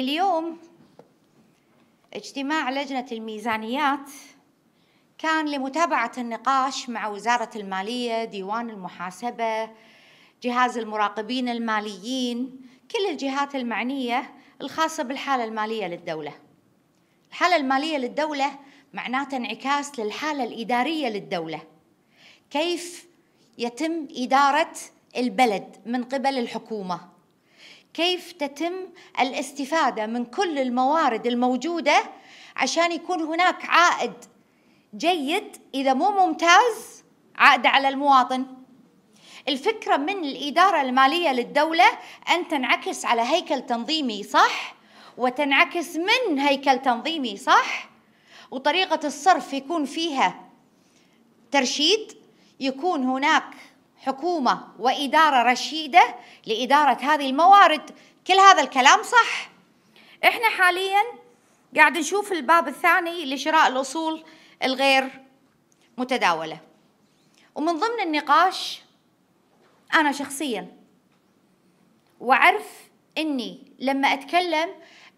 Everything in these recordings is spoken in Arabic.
اليوم اجتماع لجنة الميزانيات كان لمتابعة النقاش مع وزارة المالية، ديوان المحاسبة، جهاز المراقبين الماليين، كل الجهات المعنية الخاصة بالحالة المالية للدولة. الحالة المالية للدولة معناتها انعكاس للحالة الإدارية للدولة. كيف يتم إدارة البلد من قبل الحكومة؟ كيف تتم الاستفاده من كل الموارد الموجوده عشان يكون هناك عائد جيد اذا مو ممتاز عائد على المواطن الفكره من الاداره الماليه للدوله ان تنعكس على هيكل تنظيمي صح وتنعكس من هيكل تنظيمي صح وطريقه الصرف يكون فيها ترشيد يكون هناك حكومة وإدارة رشيدة لإدارة هذه الموارد كل هذا الكلام صح إحنا حاليا قاعد نشوف الباب الثاني لشراء الأصول الغير متداولة ومن ضمن النقاش أنا شخصيا وأعرف أني لما أتكلم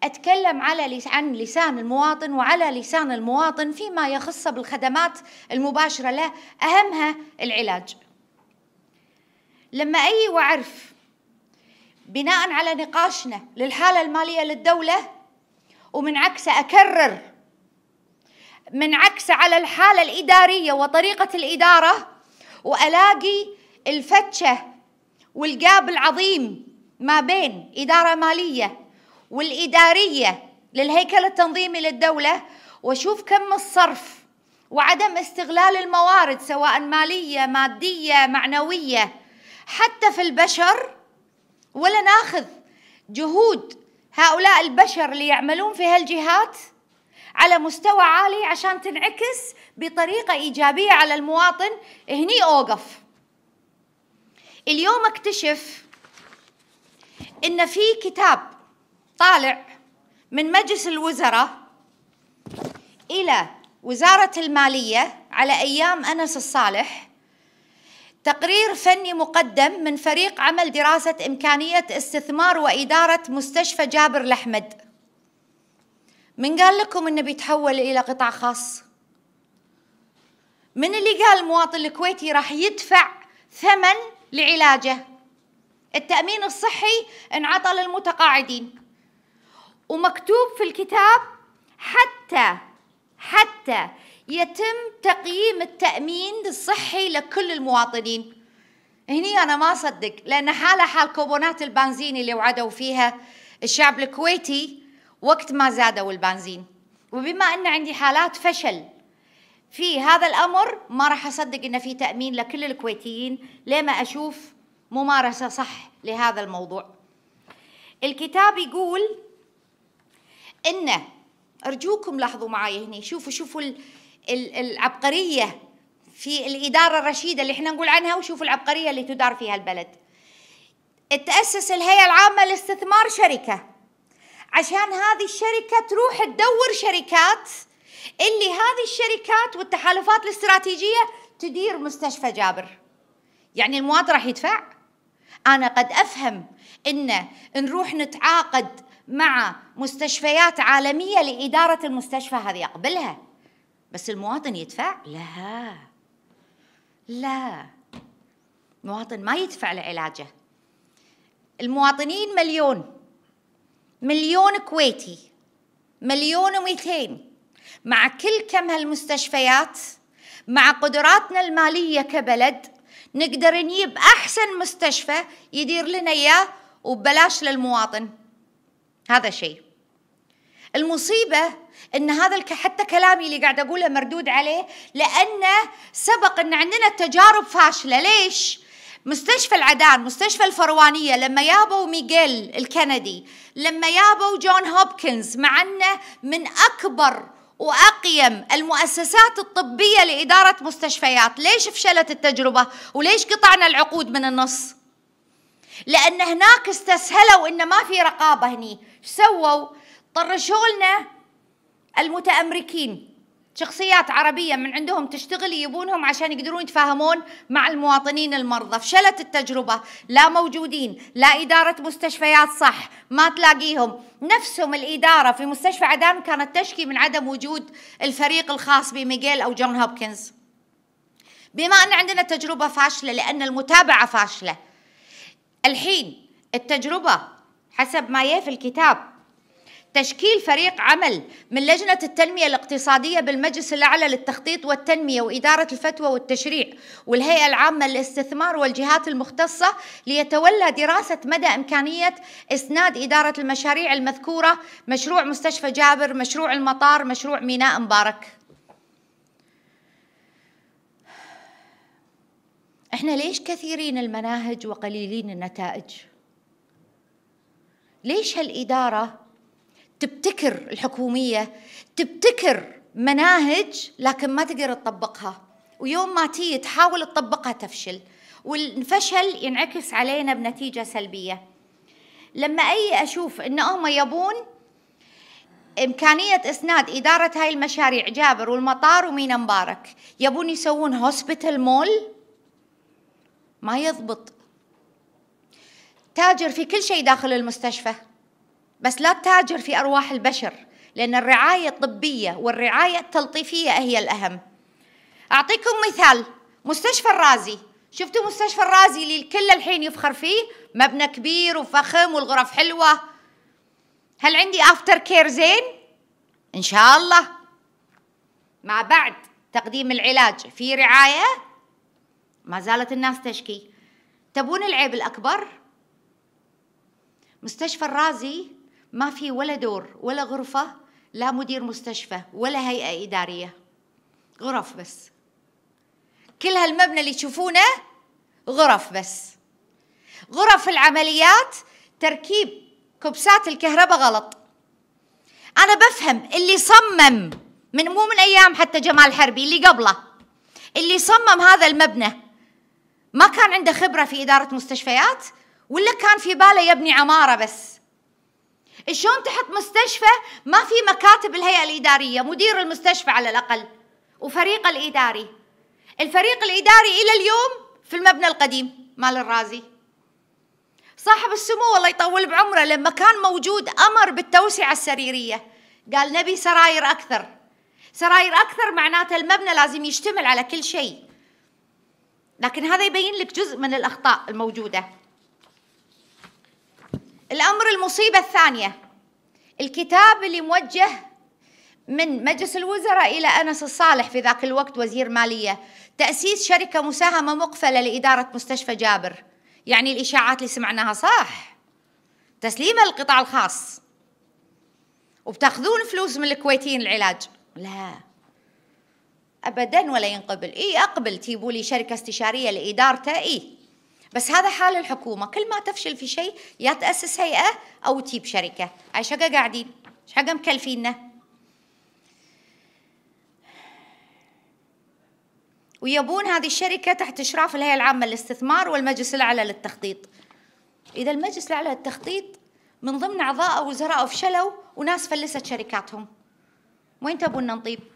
أتكلم على عن لسان المواطن وعلى لسان المواطن فيما يخصه بالخدمات المباشرة له أهمها العلاج لما اي وأعرف بناء على نقاشنا للحالة المالية للدولة ومن عكسه أكرر من عكس على الحالة الإدارية وطريقة الإدارة وألاقي الفتشة والقاب العظيم ما بين إدارة مالية والإدارية للهيكل التنظيمي للدولة وأشوف كم الصرف وعدم استغلال الموارد سواء مالية مادية معنوية حتى في البشر ولا ناخذ جهود هؤلاء البشر اللي يعملون في هالجهات على مستوى عالي عشان تنعكس بطريقة إيجابية على المواطن هني أوقف اليوم اكتشف إن في كتاب طالع من مجلس الوزراء إلى وزارة المالية على أيام أنس الصالح تقرير فني مقدم من فريق عمل دراسة إمكانية استثمار وإدارة مستشفى جابر الأحمد من قال لكم أنه بيتحول إلى قطاع خاص من اللي قال المواطن الكويتي راح يدفع ثمن لعلاجه التأمين الصحي انعطى للمتقاعدين ومكتوب في الكتاب حتى حتى يتم تقييم التأمين الصحي لكل المواطنين هني أنا ما أصدق لأن حالة حال كوبونات البنزين اللي وعدوا فيها الشعب الكويتي وقت ما زادوا البنزين وبما أن عندي حالات فشل في هذا الأمر ما راح أصدق أن في تأمين لكل الكويتيين لما أشوف ممارسة صح لهذا الموضوع الكتاب يقول أنه أرجوكم لاحظوا معي هنا شوفوا شوفوا العبقريه في الاداره الرشيده اللي احنا نقول عنها وشوفوا العبقريه اللي تدار فيها البلد. تاسس الهيئه العامه لاستثمار شركه عشان هذه الشركه تروح تدور شركات اللي هذه الشركات والتحالفات الاستراتيجيه تدير مستشفى جابر. يعني المواطن راح يدفع؟ انا قد افهم ان نروح نتعاقد مع مستشفيات عالميه لاداره المستشفى هذه اقبلها. بس المواطن يدفع؟ لا لا المواطن ما يدفع لعلاجه المواطنين مليون مليون كويتي مليون ومئتين مع كل كم هالمستشفيات مع قدراتنا المالية كبلد نقدر نجيب أحسن مستشفى يدير لنا إياه وببلاش للمواطن هذا شيء المصيبة ان هذا حتى كلامي اللي قاعد اقوله مردود عليه لانه سبق ان عندنا تجارب فاشله ليش مستشفى العدان مستشفى الفروانية لما يابوا ميغيل الكندي لما يابوا جون هوبكنز مع أنه من أكبر وأقيم المؤسسات الطبية لإدارة مستشفيات ليش فشلت التجربة وليش قطعنا العقود من النص لأن هناك استسهلوا إن ما في رقابة هني سووا طرشوا لنا المتامركين شخصيات عربية من عندهم تشتغل يبونهم عشان يقدرون يتفاهمون مع المواطنين المرضى فشلت التجربة لا موجودين لا إدارة مستشفيات صح ما تلاقيهم نفسهم الإدارة في مستشفى عدام كانت تشكي من عدم وجود الفريق الخاص بميغيل أو جون هوبكنز بما أن عندنا تجربة فاشلة لأن المتابعة فاشلة الحين التجربة حسب ما يه في الكتاب تشكيل فريق عمل من لجنة التنمية الاقتصادية بالمجلس الأعلى للتخطيط والتنمية وإدارة الفتوى والتشريع والهيئة العامة للاستثمار والجهات المختصة ليتولى دراسة مدى إمكانية إسناد إدارة المشاريع المذكورة مشروع مستشفى جابر مشروع المطار مشروع ميناء مبارك احنا ليش كثيرين المناهج وقليلين النتائج ليش هالإدارة تبتكر الحكوميه تبتكر مناهج لكن ما تقدر تطبقها ويوم ما تي تحاول تطبقها تفشل والفشل ينعكس علينا بنتيجه سلبيه لما اي اشوف ان هم يبون إمكانية إسناد إدارة هاي المشاريع جابر والمطار ومينا مبارك يبون يسوون هوسبيتال مول ما يضبط تاجر في كل شيء داخل المستشفى بس لا تتاجر في أرواح البشر لأن الرعاية الطبية والرعاية التلطيفية هي الأهم أعطيكم مثال مستشفى الرازي شفتوا مستشفى الرازي اللي الكل الحين يفخر فيه مبنى كبير وفخم والغرف حلوة هل عندي افتر كير زين ان شاء الله ما بعد تقديم العلاج في رعاية ما زالت الناس تشكي تبون العيب الأكبر مستشفى الرازي ما في ولا دور ولا غرفة لا مدير مستشفى ولا هيئة إدارية غرف بس كل هالمبنى اللي تشوفونه غرف بس غرف العمليات تركيب كبسات الكهرباء غلط أنا بفهم اللي صمم من مو من أيام حتى جمال حربي اللي قبله اللي صمم هذا المبنى ما كان عنده خبرة في إدارة مستشفيات ولا كان في باله يبني عمارة بس شلون تحط مستشفى ما في مكاتب الهيئة الإدارية مدير المستشفى على الأقل وفريق الإداري الفريق الإداري إلى اليوم في المبنى القديم مال الرازي صاحب السمو الله يطول بعمره لما كان موجود أمر بالتوسعة السريرية قال نبي سراير أكثر سراير أكثر معناته المبنى لازم يشتمل على كل شيء لكن هذا يبين لك جزء من الأخطاء الموجودة الأمر المصيبة الثانية الكتاب اللي موجه من مجلس الوزراء إلى أنس الصالح في ذاك الوقت وزير مالية تأسيس شركة مساهمة مقفلة لإدارة مستشفى جابر يعني الإشاعات اللي سمعناها صح تسليمها للقطاع الخاص وبتاخذون فلوس من الكويتيين العلاج لا أبدا ولا ينقبل إي أقبل تيبولي لي شركة استشارية لإدارته إي بس هذا حال الحكومه كل ما تفشل في شيء يا تاسس هيئه او تجيب شركه عايش شقه قاعدين ايش حقه مكلفيننا ويبون هذه الشركه تحت اشراف الهيئه العامه للاستثمار والمجلس الاعلى للتخطيط اذا المجلس الاعلى للتخطيط من ضمن اعضاء وزراء فشلوا وناس فلست شركاتهم وين تبون نطيب